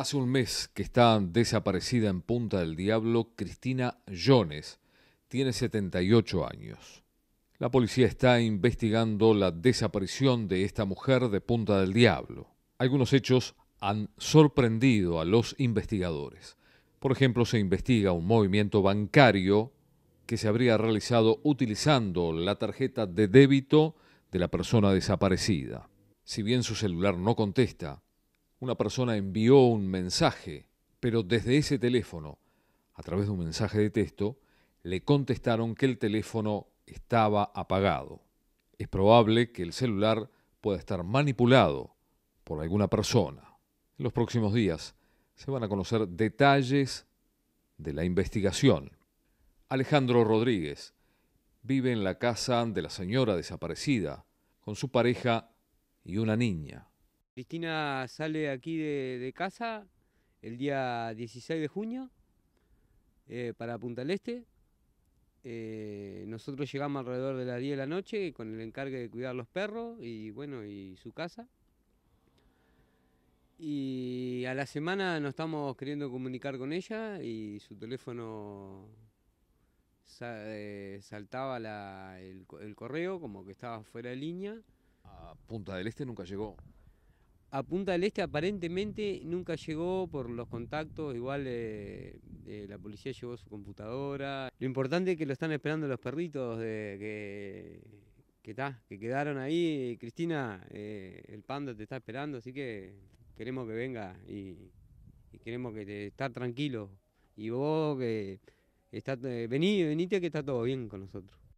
Hace un mes que está desaparecida en Punta del Diablo Cristina Jones. Tiene 78 años. La policía está investigando la desaparición de esta mujer de Punta del Diablo. Algunos hechos han sorprendido a los investigadores. Por ejemplo, se investiga un movimiento bancario que se habría realizado utilizando la tarjeta de débito de la persona desaparecida. Si bien su celular no contesta, una persona envió un mensaje, pero desde ese teléfono, a través de un mensaje de texto, le contestaron que el teléfono estaba apagado. Es probable que el celular pueda estar manipulado por alguna persona. En los próximos días se van a conocer detalles de la investigación. Alejandro Rodríguez vive en la casa de la señora desaparecida con su pareja y una niña. Cristina sale aquí de, casa el día 16 de junio eh, para Punta del Este. Eh, nosotros llegamos alrededor de las 10 de la noche con el encargo de cuidar los perros y bueno, y su casa. Y a la semana nos estamos queriendo comunicar con ella y su teléfono eh, saltaba el, el correo como que estaba fuera de línea. A Punta del Este nunca llegó a Punta del Este aparentemente nunca llegó por los contactos, igual eh, eh, la policía llevó su computadora. Lo importante es que lo están esperando los perritos de, que, que, que quedaron ahí. Cristina, eh, el panda te está esperando, así que queremos que venga y, queremos que te, estar tranquilo. Y vos que está, vení, venite que está todo bien con nosotros.